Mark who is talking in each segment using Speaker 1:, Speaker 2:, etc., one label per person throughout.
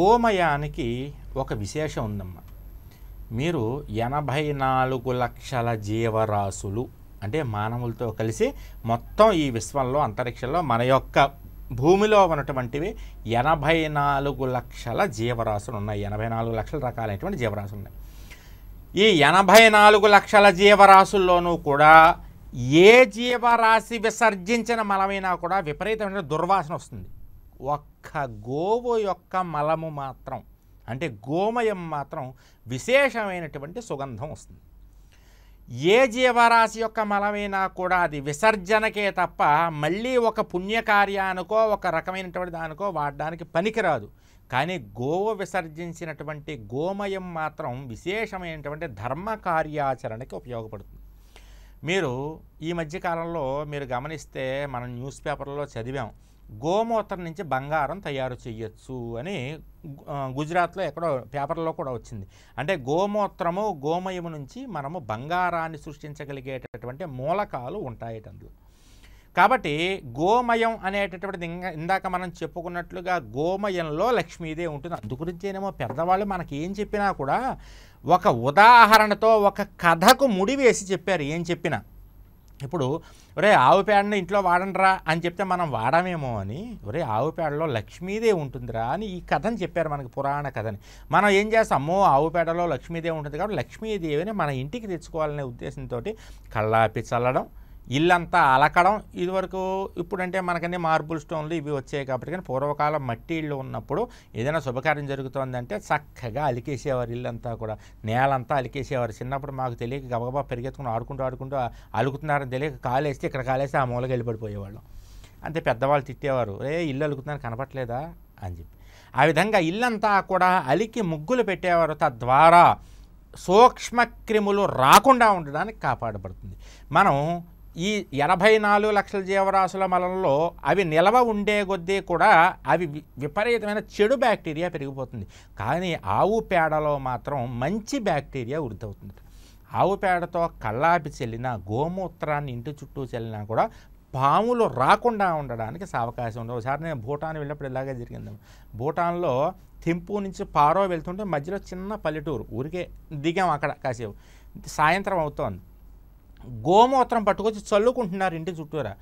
Speaker 1: గోమయానికి ఒక విశేషం ఉందమ్మా మీరు ఎనభై నాలుగు లక్షల జీవరాశులు అంటే మానవులతో కలిసి మొత్తం ఈ విశ్వంలో అంతరిక్షంలో మన యొక్క భూమిలో ఉన్నటువంటివి ఎనభై నాలుగు లక్షల జీవరాశులు ఉన్నాయి ఎనభై నాలుగు లక్షల రకాలైనటువంటి జీవరాశులు ఉన్నాయి ఈ ఎనభై నాలుగు లక్షల జీవరాశుల్లోనూ కూడా ఏ జీవరాశి విసర్జించిన మనమైనా కూడా విపరీతమైన దుర్వాసన వస్తుంది ఒక్క గోవు యొక్క మలము మాత్రం అంటే గోమయం మాత్రం విశేషమైనటువంటి సుగంధం వస్తుంది ఏ జీవరాశి యొక్క మలమైనా కూడా అది విసర్జనకే తప్ప మళ్ళీ ఒక పుణ్యకార్యానికో ఒక రకమైనటువంటి దానికో వాడడానికి పనికిరాదు కానీ గోవు విసర్జించినటువంటి గోమయం మాత్రం విశేషమైనటువంటి ధర్మ కార్యాచరణకి ఉపయోగపడుతుంది మీరు ఈ మధ్యకాలంలో మీరు గమనిస్తే మనం న్యూస్ పేపర్లో చదివాం గోమూత్రం నుంచి బంగారం తయారు చేయొచ్చు అని గుజరాత్లో ఎక్కడో పేపర్లో కూడా వచ్చింది అంటే గోమూత్రము గోమయము నుంచి మనము బంగారాన్ని సృష్టించగలిగేటటువంటి మూలకాలు ఉంటాయి అందులో కాబట్టి గోమయం అనేటటువంటిది ఇందాక మనం చెప్పుకున్నట్లుగా గోమయంలో లక్ష్మీదే ఉంటుంది అందు గురించేనేమో పెద్దవాళ్ళు మనకి ఏం చెప్పినా కూడా ఒక ఉదాహరణతో ఒక కథకు ముడివేసి చెప్పారు ఏం చెప్పినా ఇప్పుడు ఒరే ఆవు పేడని ఇంట్లో వాడండిరా అని చెప్తే మనం వాడమేమో అని ఒరే ఆవు పేడలో లక్ష్మీదే ఉంటుందిరా అని ఈ కథని చెప్పారు మనకి పురాణ కథని మనం ఏం చేస్తామో ఆవు పేడలో లక్ష్మీదేవి ఉంటుంది కాబట్టి లక్ష్మీదేవిని మన ఇంటికి తెచ్చుకోవాలనే ఉద్దేశంతో కళ్ళాపి చల్లడం ఇల్లంతా అలకడం ఇదివరకు ఇప్పుడంటే మనకన్నీ మార్బుల్ స్టోన్లు ఇవి వచ్చాయి కాబట్టి కానీ పూర్వకాలం మట్టి ఇళ్ళు ఉన్నప్పుడు ఏదైనా శుభకార్యం జరుగుతుందంటే చక్కగా అలికేసేవారు ఇల్లంతా కూడా నేలంతా అలికేసేవారు చిన్నప్పుడు మాకు తెలియక గబగబా పెరిగెత్తుకుని ఆడుకుంటూ ఆడుకుంటూ అలుకుతున్నారని తెలియక కాలేస్తే ఇక్కడ కాలేస్తే ఆ మూలకి వెళ్ళిపడిపోయేవాళ్ళం అంతే పెద్దవాళ్ళు తిట్టేవారు ఏ ఇల్లు అలుకుతున్నారు కనపట్లేదా అని చెప్పి ఆ విధంగా ఇల్లంతా కూడా అలికి ముగ్గులు పెట్టేవారు తద్వారా సూక్ష్మక్రిములు రాకుండా ఉండడానికి కాపాడబడుతుంది మనం ఈ ఎనభై నాలుగు లక్షల జీవరాశుల మలంలో అవి నిలవ ఉండే కొద్దీ కూడా అవి విపరీతమైన చెడు బ్యాక్టీరియా పెరిగిపోతుంది కానీ ఆవు పేడలో మాత్రం మంచి బ్యాక్టీరియా వృద్ధవుతుంది ఆవు పేడతో కల్లాపి చెల్లిన గోమూత్రాన్ని ఇంటి చుట్టూ చెల్లినా కూడా పాములు రాకుండా ఉండడానికి అవకాశం ఉంది ఒకసారి నేను భూటాన్ వెళ్ళినప్పుడు ఇలాగే జరిగింది భూటాన్లో థింపు నుంచి పారో వెళ్తుంటే మధ్యలో చిన్న పల్లెటూరు ఊరికే దిగాం అక్కడ కాసేపు సాయంత్రం అవుతోంది గోమూత్రం పట్టుకొచ్చి చల్లుకుంటున్నారు ఇంటి చుట్టూరా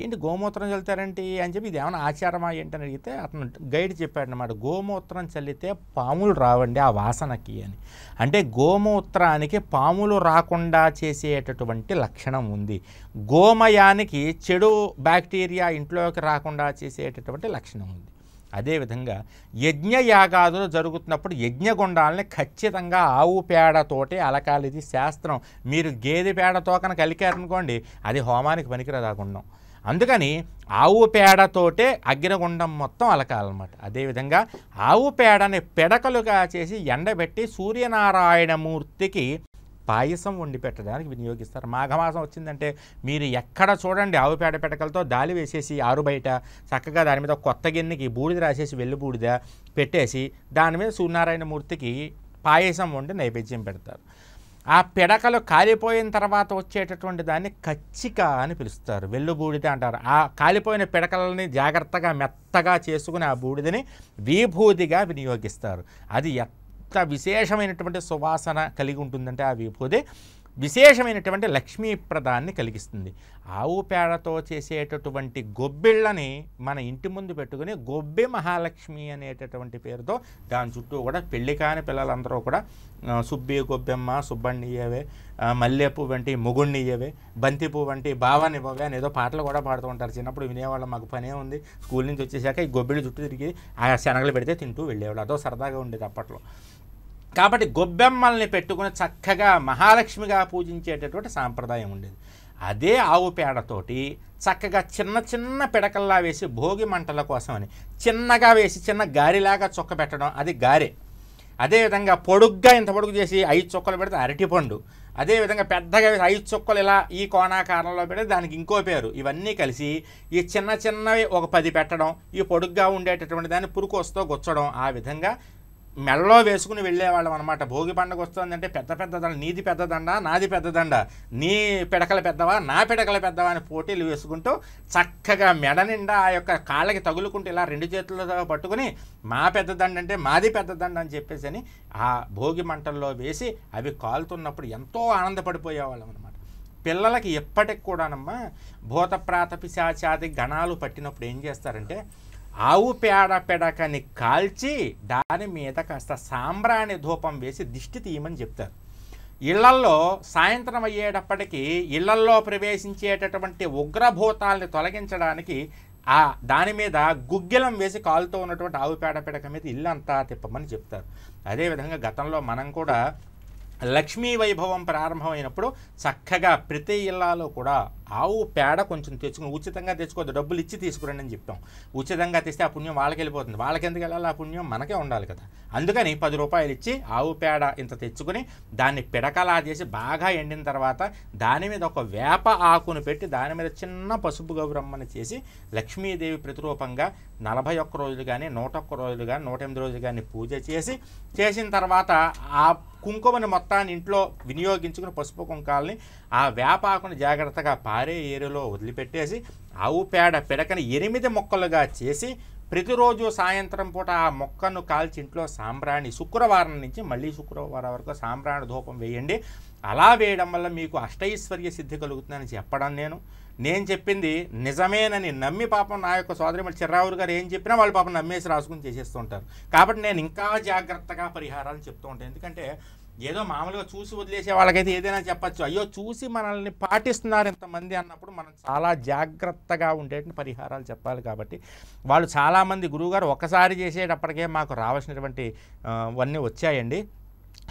Speaker 1: ఏంటి గోమూత్రం చల్లుతారండి అని చెప్పి ఇది ఏమైనా ఆచారమా ఏంటని అడిగితే అతను గైడ్ అనమాట గోమూత్రం చల్లితే పాములు రావండి ఆ వాసనకి అని అంటే గోమూత్రానికి పాములు రాకుండా చేసేటటువంటి లక్షణం ఉంది గోమయానికి చెడు బ్యాక్టీరియా ఇంట్లోకి రాకుండా చేసేటటువంటి లక్షణం ఉంది అదేవిధంగా యజ్ఞయాగాదులు జరుగుతున్నప్పుడు యజ్ఞగుండాలని ఖచ్చితంగా ఆవు పేడతోటి అలకాలి ఇది శాస్త్రం మీరు గేదె పేడతో కనుక అలికారనుకోండి అది హోమానికి పనికిరాదు గుండం అందుకని ఆవు పేడతోటే అగ్నిగుండం మొత్తం అలకాలన్నమాట అదేవిధంగా ఆవు పేడని పెడకలుగా చేసి ఎండబెట్టి సూర్యనారాయణమూర్తికి పాయసం వండి పెట్టడానికి వినియోగిస్తారు మాఘమాసం వచ్చిందంటే మీరు ఎక్కడ చూడండి ఆవు పేడ పెటకలతో దాలి వేసేసి ఆరు బయట చక్కగా దాని మీద కొత్త గిన్నెకి బూడిద రాసేసి వెల్లు బూడిద పెట్టేసి దాని మీద సూర్యనారాయణ మూర్తికి పాయసం వండి నైవేద్యం పెడతారు ఆ పిడకలు కాలిపోయిన తర్వాత వచ్చేటటువంటి దాన్ని కచ్చిక అని పిలుస్తారు వెల్లు బూడిద అంటారు ఆ కాలిపోయిన పిడకలని జాగ్రత్తగా మెత్తగా చేసుకుని ఆ బూడిదని విభూదిగా వినియోగిస్తారు అది ఎంత విశేషమైనటువంటి సువాసన కలిగి ఉంటుందంటే ఆ విభూది విశేషమైనటువంటి లక్ష్మీప్రదాన్ని కలిగిస్తుంది ఆవు పేడతో చేసేటటువంటి గొబ్బిళ్ళని మన ఇంటి ముందు పెట్టుకుని గొబ్బె మహాలక్ష్మి అనేటటువంటి పేరుతో దాని చుట్టూ కూడా పెళ్లి కాని పిల్లలందరూ కూడా సుబ్బి గొబ్బెమ్మ సుబ్బణ్ణియవే మల్లెపు వంటి మొగుణ్ణియవే బంతిపు వంటి భావనివ్వవే అని ఏదో పాటలు కూడా పాడుతూ ఉంటారు చిన్నప్పుడు వినేవాళ్ళం మాకు పనే ఉంది స్కూల్ నుంచి వచ్చేసాక ఈ గొబ్బిళ్ళ చుట్టూ తిరిగి ఆ శనగలు పెడితే తింటూ వెళ్ళేవాళ్ళు అదో సరదాగా ఉండేది అప్పట్లో కాబట్టి గొబ్బెమ్మల్ని పెట్టుకుని చక్కగా మహాలక్ష్మిగా పూజించేటటువంటి సాంప్రదాయం ఉండేది అదే ఆవు పేడతోటి చక్కగా చిన్న చిన్న పిడకల్లా వేసి భోగి మంటల కోసమని చిన్నగా వేసి చిన్న గారిలాగా చొక్క పెట్టడం అది గారె అదేవిధంగా పొడుగ్గా ఇంత పొడుగు చేసి ఐదు చొక్కలు పెడితే అరటిపండు అదేవిధంగా పెద్దగా ఐదు చొక్కలు ఇలా ఈ కోణాకారంలో పెడితే దానికి ఇంకో పేరు ఇవన్నీ కలిసి ఈ చిన్న చిన్నవి ఒక పది పెట్టడం ఈ పొడుగ్గా ఉండేటటువంటి దాన్ని వస్తూ గుచ్చడం ఆ విధంగా మెడలో వేసుకుని వెళ్ళేవాళ్ళం అనమాట భోగి పండుగ వస్తుందంటే పెద్ద పెద్ద దండ నీది పెద్ద దండ నాది పెద్ద దండ నీ పిడకల పెద్దవా నా పిడకల పెద్దవా అని పోటీలు వేసుకుంటూ చక్కగా మెడ నిండా ఆ యొక్క కాళ్ళకి తగులుకుంటూ ఇలా రెండు చేతులతో పట్టుకుని మా పెద్ద దండ అంటే మాది పెద్ద దండ అని చెప్పేసి అని ఆ భోగి మంటల్లో వేసి అవి కాలుతున్నప్పుడు ఎంతో ఆనందపడిపోయేవాళ్ళం అనమాట పిల్లలకి ఎప్పటికి కూడానమ్మా భూత ప్రాతపిశాచాది గణాలు పట్టినప్పుడు ఏం చేస్తారంటే ఆవు పేడ పెడకని కాల్చి దాని మీద కాస్త సాంబ్రాణి ధూపం వేసి దిష్టి తీయమని చెప్తారు ఇళ్లల్లో సాయంత్రం అయ్యేటప్పటికీ ఇళ్లల్లో ప్రవేశించేటటువంటి ఉగ్రభూతాల్ని తొలగించడానికి ఆ దాని మీద గుగ్గిలం వేసి కాలుతో ఉన్నటువంటి ఆవు పేడ పిడక మీద ఇల్లు అంతా తిప్పమని చెప్తారు అదేవిధంగా గతంలో మనం కూడా లక్ష్మీ వైభవం ప్రారంభమైనప్పుడు చక్కగా ప్రతి ఇళ్లలో కూడా ఆవు పేడ కొంచెం తెచ్చుకుని ఉచితంగా తెచ్చుకోవద్దు డబ్బులు ఇచ్చి తీసుకురండి అని చెప్తాం ఉచితంగా తెస్తే ఆ పుణ్యం వాళ్ళకి వెళ్ళిపోతుంది వాళ్ళకి ఎందుకు వెళ్ళాలి ఆ పుణ్యం మనకే ఉండాలి కదా అందుకని పది రూపాయలు ఇచ్చి ఆవు పేడ ఇంత తెచ్చుకుని దాన్ని పిడకలా చేసి బాగా ఎండిన తర్వాత దాని మీద ఒక వేప ఆకును పెట్టి దాని మీద చిన్న పసుపు గౌరమ్మని చేసి లక్ష్మీదేవి ప్రతిరూపంగా నలభై ఒక్క రోజులు కానీ నూట ఒక్క రోజులు కానీ నూట ఎనిమిది రోజులు కానీ పూజ చేసి చేసిన తర్వాత ఆ కుంకుమని మొత్తాన్ని ఇంట్లో వినియోగించుకుని పసుపు కుంకాలని ఆ వేపాకును జాగ్రత్తగా పా పారే ఏరులో వదిలిపెట్టేసి ఆవు పేడ పిడకని ఎనిమిది మొక్కలుగా చేసి ప్రతిరోజు సాయంత్రం పూట ఆ మొక్కను కాల్చి ఇంట్లో సాంబ్రాణి శుక్రవారం నుంచి మళ్ళీ శుక్రవారం వరకు సాంబ్రాణి ధూపం వేయండి అలా వేయడం వల్ల మీకు అష్టైశ్వర్య సిద్ధి కలుగుతుందని చెప్పడం నేను నేను చెప్పింది నిజమేనని నమ్మి పాపం నా యొక్క సోదరి మళ్ళీ చిర్రావురు గారు ఏం చెప్పినా వాళ్ళు పాపం నమ్మేసి రాసుకుని చేసేస్తుంటారు కాబట్టి నేను ఇంకా జాగ్రత్తగా పరిహారాలు చెప్తూ ఉంటాను ఎందుకంటే ఏదో మామూలుగా చూసి వదిలేసే వాళ్ళకైతే ఏదైనా చెప్పచ్చు అయ్యో చూసి మనల్ని పాటిస్తున్నారు ఇంతమంది అన్నప్పుడు మనం చాలా జాగ్రత్తగా ఉండేటి పరిహారాలు చెప్పాలి కాబట్టి వాళ్ళు చాలామంది గురువుగారు ఒకసారి చేసేటప్పటికే మాకు రావాల్సినటువంటి వన్నీ వచ్చాయండి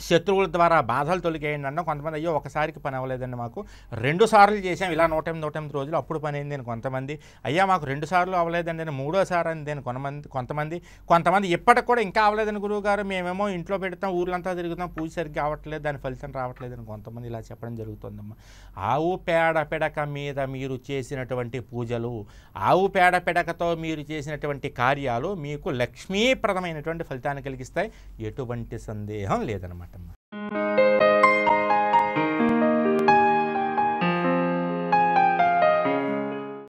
Speaker 1: శత్రువుల ద్వారా బాధలు తొలగేయండి అన్న కొంతమంది అయ్యో ఒకసారికి పని అవ్వలేదండి మాకు రెండు సార్లు చేసాం ఇలా నూట ఎనిమిది నూట ఎనిమిది రోజులు అప్పుడు పని అయింది కొంతమంది అయ్యా మాకు రెండు సార్లు అవ్వలేదండి నేను మూడోసారి అని దేని కొంతమంది కొంతమంది కొంతమంది ఇప్పటికి కూడా ఇంకా అవ్వలేదని గురువుగారు మేమేమో ఇంట్లో పెడతాం ఊర్లంతా తిరుగుతాం పూజ సరిగ్గా అవ్వట్లేదు దాని ఫలితం రావట్లేదని కొంతమంది ఇలా చెప్పడం జరుగుతుందమ్మా ఆవు పేడ పిడక మీద మీరు చేసినటువంటి పూజలు ఆవు పేడ పిడకతో మీరు చేసినటువంటి కార్యాలు మీకు లక్ష్మీప్రదమైనటువంటి ఫలితాన్ని కలిగిస్తాయి ఎటువంటి సందేహం లేదన్నమాట මටම